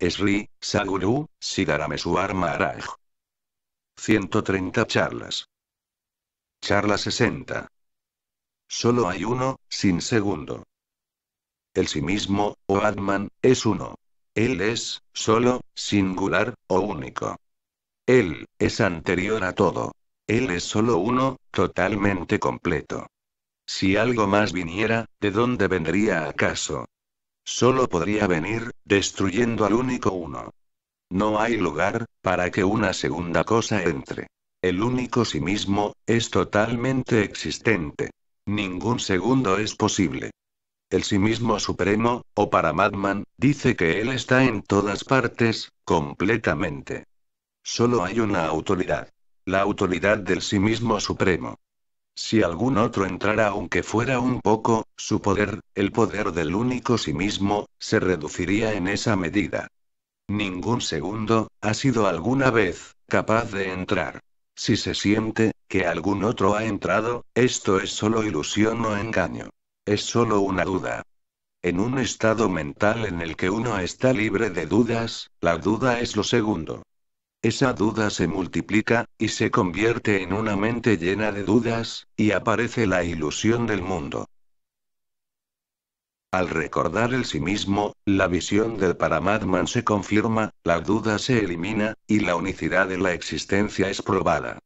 Esri, Saguru, arma, Maharaj. 130 charlas. Charla 60. Solo hay uno, sin segundo. El sí mismo, o Atman, es uno. Él es, solo, singular, o único. Él, es anterior a todo. Él es solo uno, totalmente completo. Si algo más viniera, ¿de dónde vendría acaso? Solo podría venir, destruyendo al único uno. No hay lugar, para que una segunda cosa entre. El único sí mismo, es totalmente existente. Ningún segundo es posible. El sí mismo supremo, o para Madman, dice que él está en todas partes, completamente. Solo hay una autoridad. La autoridad del sí mismo supremo. Si algún otro entrara aunque fuera un poco, su poder, el poder del único sí mismo, se reduciría en esa medida. Ningún segundo, ha sido alguna vez, capaz de entrar. Si se siente, que algún otro ha entrado, esto es solo ilusión o engaño. Es solo una duda. En un estado mental en el que uno está libre de dudas, la duda es lo segundo. Esa duda se multiplica, y se convierte en una mente llena de dudas, y aparece la ilusión del mundo. Al recordar el sí mismo, la visión del Paramatman se confirma, la duda se elimina, y la unicidad de la existencia es probada.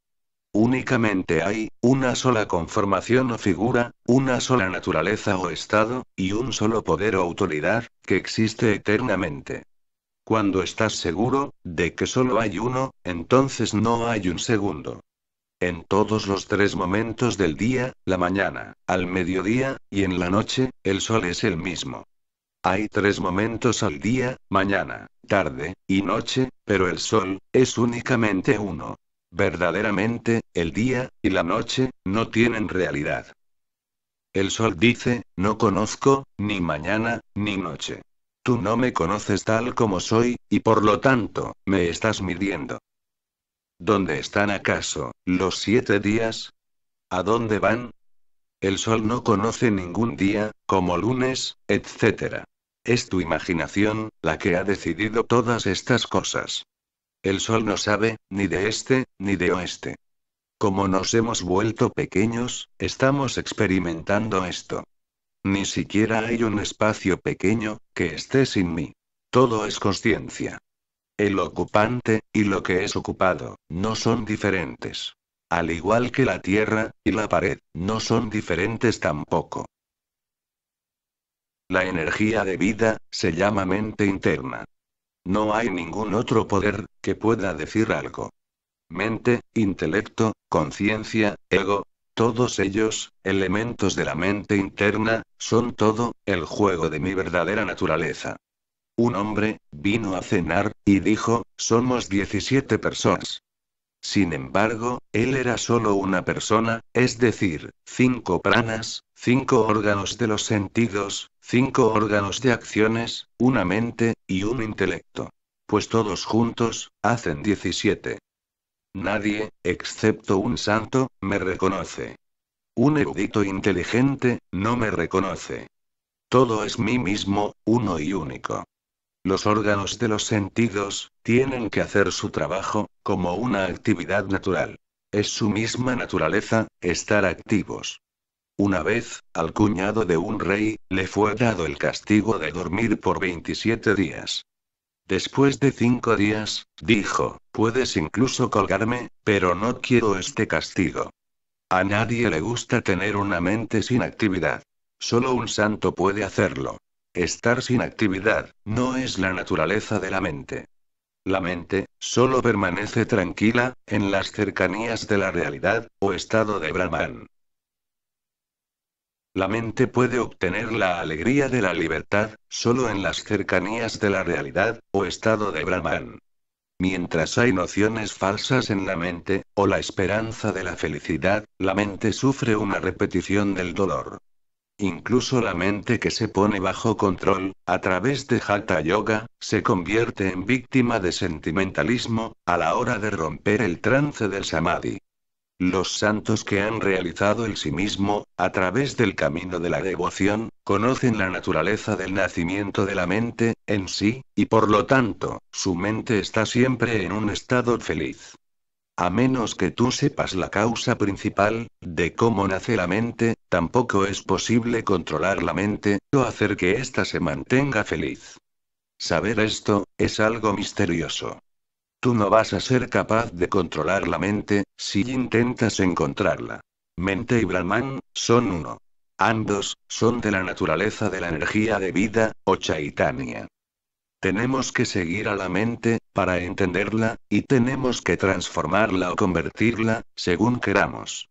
Únicamente hay, una sola conformación o figura, una sola naturaleza o estado, y un solo poder o autoridad, que existe eternamente. Cuando estás seguro, de que solo hay uno, entonces no hay un segundo. En todos los tres momentos del día, la mañana, al mediodía, y en la noche, el sol es el mismo. Hay tres momentos al día, mañana, tarde, y noche, pero el sol, es únicamente uno. Verdaderamente, el día, y la noche, no tienen realidad. El sol dice, no conozco, ni mañana, ni noche. Tú no me conoces tal como soy, y por lo tanto, me estás midiendo. ¿Dónde están acaso, los siete días? ¿A dónde van? El sol no conoce ningún día, como lunes, etc. Es tu imaginación, la que ha decidido todas estas cosas. El sol no sabe, ni de este, ni de oeste. Como nos hemos vuelto pequeños, estamos experimentando esto. Ni siquiera hay un espacio pequeño, que esté sin mí. Todo es conciencia. El ocupante, y lo que es ocupado, no son diferentes. Al igual que la tierra, y la pared, no son diferentes tampoco. La energía de vida, se llama mente interna. No hay ningún otro poder, que pueda decir algo. Mente, intelecto, conciencia, ego, todos ellos, elementos de la mente interna, son todo, el juego de mi verdadera naturaleza. Un hombre, vino a cenar, y dijo, somos 17 personas. Sin embargo, él era solo una persona, es decir, cinco pranas, cinco órganos de los sentidos, cinco órganos de acciones, una mente, y un intelecto. Pues todos juntos, hacen 17. Nadie, excepto un santo, me reconoce. Un erudito inteligente, no me reconoce. Todo es mí mismo, uno y único. Los órganos de los sentidos, tienen que hacer su trabajo, como una actividad natural. Es su misma naturaleza, estar activos. Una vez, al cuñado de un rey, le fue dado el castigo de dormir por 27 días. Después de cinco días, dijo, puedes incluso colgarme, pero no quiero este castigo. A nadie le gusta tener una mente sin actividad. Solo un santo puede hacerlo. Estar sin actividad, no es la naturaleza de la mente. La mente, solo permanece tranquila, en las cercanías de la realidad, o estado de Brahman. La mente puede obtener la alegría de la libertad, solo en las cercanías de la realidad, o estado de Brahman. Mientras hay nociones falsas en la mente, o la esperanza de la felicidad, la mente sufre una repetición del dolor. Incluso la mente que se pone bajo control, a través de Hatha Yoga, se convierte en víctima de sentimentalismo, a la hora de romper el trance del Samadhi. Los santos que han realizado el sí mismo, a través del camino de la devoción, conocen la naturaleza del nacimiento de la mente, en sí, y por lo tanto, su mente está siempre en un estado feliz. A menos que tú sepas la causa principal, de cómo nace la mente, tampoco es posible controlar la mente, o hacer que ésta se mantenga feliz. Saber esto, es algo misterioso. Tú no vas a ser capaz de controlar la mente, si intentas encontrarla. Mente y Brahman, son uno. Ambos, son de la naturaleza de la energía de vida, o Chaitanya. Tenemos que seguir a la mente, para entenderla, y tenemos que transformarla o convertirla, según queramos.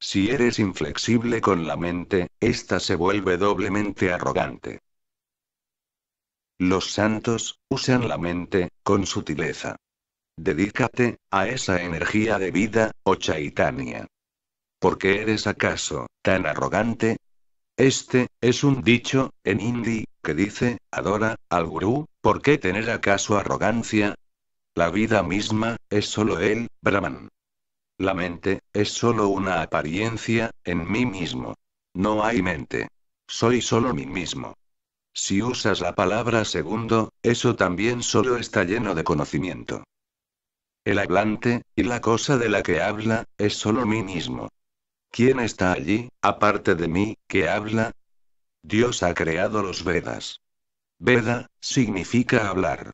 Si eres inflexible con la mente, ésta se vuelve doblemente arrogante. Los santos, usan la mente, con sutileza. Dedícate a esa energía de vida, o oh Chaitania. ¿Por qué eres acaso tan arrogante? Este es un dicho, en hindi, que dice, adora al gurú, ¿por qué tener acaso arrogancia? La vida misma, es solo él, Brahman. La mente, es solo una apariencia, en mí mismo. No hay mente. Soy solo mí mismo. Si usas la palabra segundo, eso también solo está lleno de conocimiento. El hablante, y la cosa de la que habla, es solo mí mismo. ¿Quién está allí, aparte de mí, que habla? Dios ha creado los Vedas. Veda, significa hablar.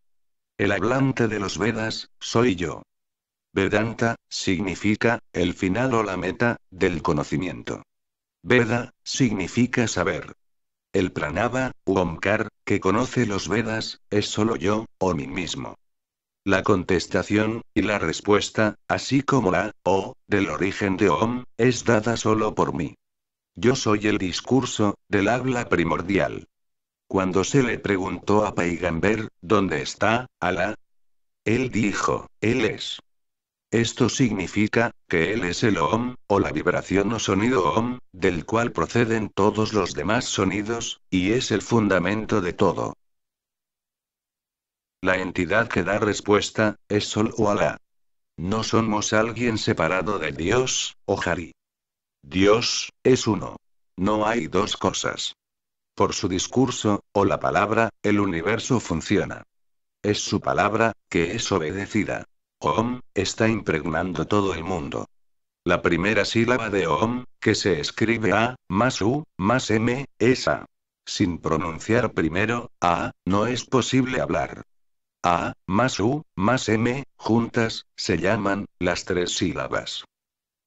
El hablante de los Vedas, soy yo. Vedanta, significa, el final o la meta, del conocimiento. Veda, significa saber. El pranava, u omkar, que conoce los Vedas, es solo yo, o mí mismo la contestación, y la respuesta, así como la, o, del origen de OM, es dada solo por mí. Yo soy el discurso, del habla primordial. Cuando se le preguntó a Peigamber, ¿dónde está, Alá? Él dijo, Él es. Esto significa, que Él es el OM, o la vibración o sonido OM, del cual proceden todos los demás sonidos, y es el fundamento de todo. La entidad que da respuesta, es Sol o Alá. No somos alguien separado de Dios, o Jari. Dios, es uno. No hay dos cosas. Por su discurso, o la palabra, el universo funciona. Es su palabra, que es obedecida. Om, está impregnando todo el mundo. La primera sílaba de Om, que se escribe A, más U, más M, es A. Sin pronunciar primero, A, no es posible hablar. A, más U, más M, juntas, se llaman, las tres sílabas.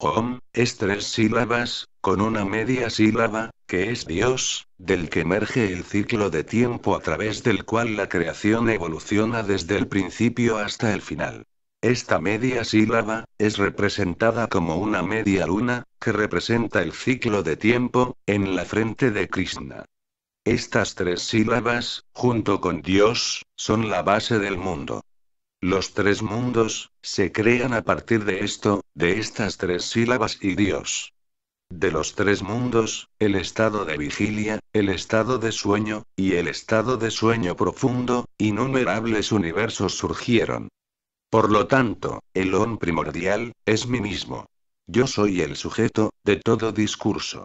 Om, es tres sílabas, con una media sílaba, que es Dios, del que emerge el ciclo de tiempo a través del cual la creación evoluciona desde el principio hasta el final. Esta media sílaba, es representada como una media luna, que representa el ciclo de tiempo, en la frente de Krishna. Estas tres sílabas, junto con Dios, son la base del mundo. Los tres mundos, se crean a partir de esto, de estas tres sílabas y Dios. De los tres mundos, el estado de vigilia, el estado de sueño, y el estado de sueño profundo, innumerables universos surgieron. Por lo tanto, el on primordial, es mí mismo. Yo soy el sujeto, de todo discurso.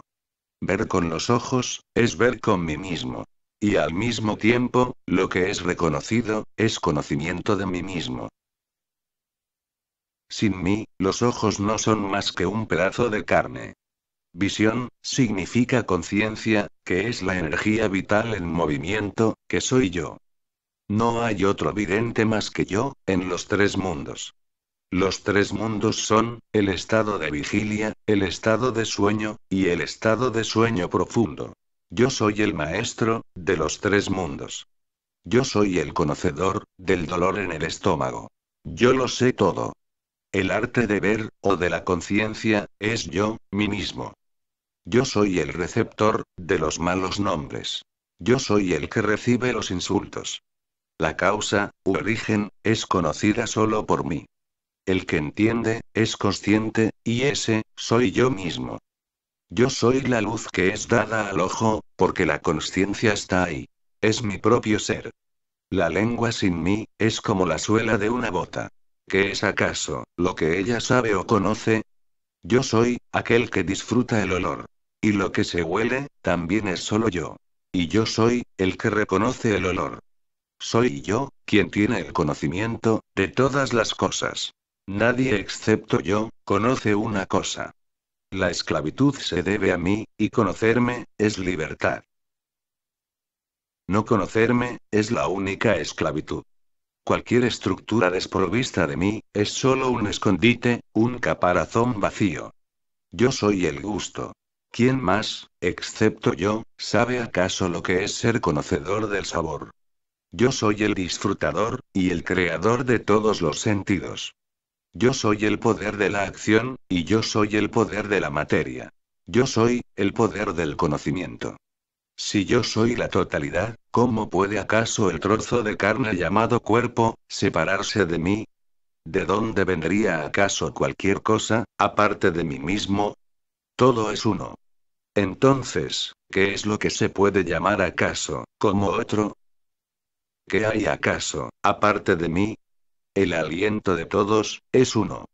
Ver con los ojos, es ver con mí mismo. Y al mismo tiempo, lo que es reconocido, es conocimiento de mí mismo. Sin mí, los ojos no son más que un pedazo de carne. Visión, significa conciencia, que es la energía vital en movimiento, que soy yo. No hay otro vidente más que yo, en los tres mundos. Los tres mundos son, el estado de vigilia, el estado de sueño, y el estado de sueño profundo. Yo soy el maestro, de los tres mundos. Yo soy el conocedor, del dolor en el estómago. Yo lo sé todo. El arte de ver, o de la conciencia, es yo, mí mismo. Yo soy el receptor, de los malos nombres. Yo soy el que recibe los insultos. La causa, u origen, es conocida solo por mí. El que entiende, es consciente, y ese, soy yo mismo. Yo soy la luz que es dada al ojo, porque la conciencia está ahí. Es mi propio ser. La lengua sin mí, es como la suela de una bota. ¿Qué es acaso, lo que ella sabe o conoce? Yo soy, aquel que disfruta el olor. Y lo que se huele, también es solo yo. Y yo soy, el que reconoce el olor. Soy yo, quien tiene el conocimiento, de todas las cosas. Nadie excepto yo, conoce una cosa. La esclavitud se debe a mí, y conocerme, es libertad. No conocerme, es la única esclavitud. Cualquier estructura desprovista de mí, es solo un escondite, un caparazón vacío. Yo soy el gusto. ¿Quién más, excepto yo, sabe acaso lo que es ser conocedor del sabor? Yo soy el disfrutador, y el creador de todos los sentidos. Yo soy el poder de la acción, y yo soy el poder de la materia. Yo soy, el poder del conocimiento. Si yo soy la totalidad, ¿cómo puede acaso el trozo de carne llamado cuerpo, separarse de mí? ¿De dónde vendría acaso cualquier cosa, aparte de mí mismo? Todo es uno. Entonces, ¿qué es lo que se puede llamar acaso, como otro? ¿Qué hay acaso, aparte de mí? El aliento de todos, es uno.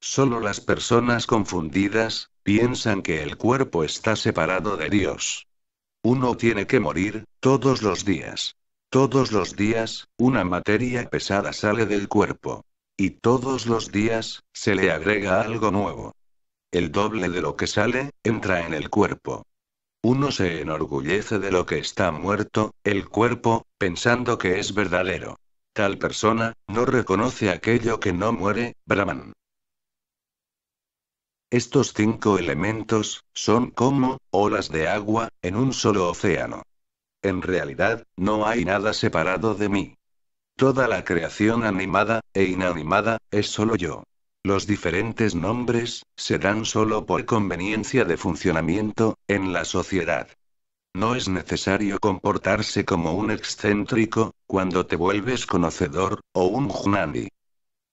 Solo las personas confundidas, piensan que el cuerpo está separado de Dios. Uno tiene que morir, todos los días. Todos los días, una materia pesada sale del cuerpo. Y todos los días, se le agrega algo nuevo. El doble de lo que sale, entra en el cuerpo. Uno se enorgullece de lo que está muerto, el cuerpo, pensando que es verdadero. Tal persona, no reconoce aquello que no muere, Brahman. Estos cinco elementos, son como, olas de agua, en un solo océano. En realidad, no hay nada separado de mí. Toda la creación animada, e inanimada, es solo yo. Los diferentes nombres, se dan solo por conveniencia de funcionamiento, en la sociedad. No es necesario comportarse como un excéntrico, cuando te vuelves conocedor, o un Junani.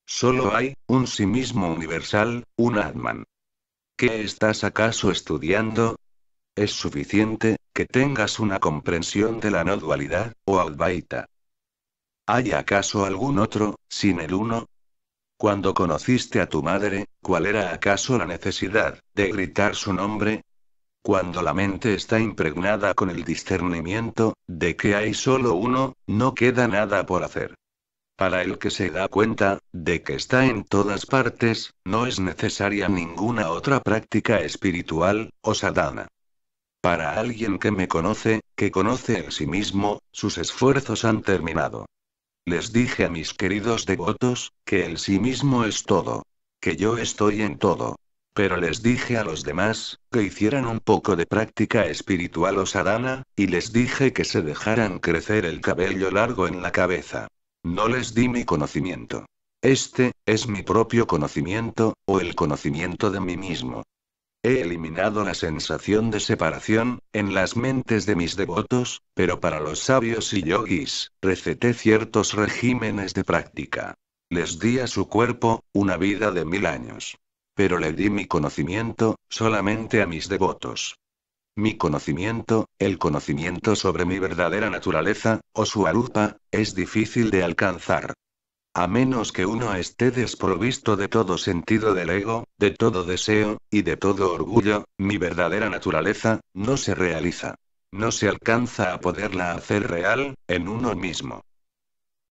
Solo hay, un sí mismo universal, un Atman. ¿Qué estás acaso estudiando? Es suficiente, que tengas una comprensión de la no dualidad, o Advaita. ¿Hay acaso algún otro, sin el uno? Cuando conociste a tu madre, ¿cuál era acaso la necesidad, de gritar su nombre? Cuando la mente está impregnada con el discernimiento, de que hay solo uno, no queda nada por hacer. Para el que se da cuenta, de que está en todas partes, no es necesaria ninguna otra práctica espiritual, o sadhana. Para alguien que me conoce, que conoce el sí mismo, sus esfuerzos han terminado. Les dije a mis queridos devotos, que el sí mismo es todo. Que yo estoy en todo. Pero les dije a los demás, que hicieran un poco de práctica espiritual o sadhana, y les dije que se dejaran crecer el cabello largo en la cabeza. No les di mi conocimiento. Este, es mi propio conocimiento, o el conocimiento de mí mismo. He eliminado la sensación de separación, en las mentes de mis devotos, pero para los sabios y yoguis, receté ciertos regímenes de práctica. Les di a su cuerpo, una vida de mil años. Pero le di mi conocimiento, solamente a mis devotos. Mi conocimiento, el conocimiento sobre mi verdadera naturaleza, o su arupa, es difícil de alcanzar. A menos que uno esté desprovisto de todo sentido del ego, de todo deseo, y de todo orgullo, mi verdadera naturaleza, no se realiza. No se alcanza a poderla hacer real, en uno mismo.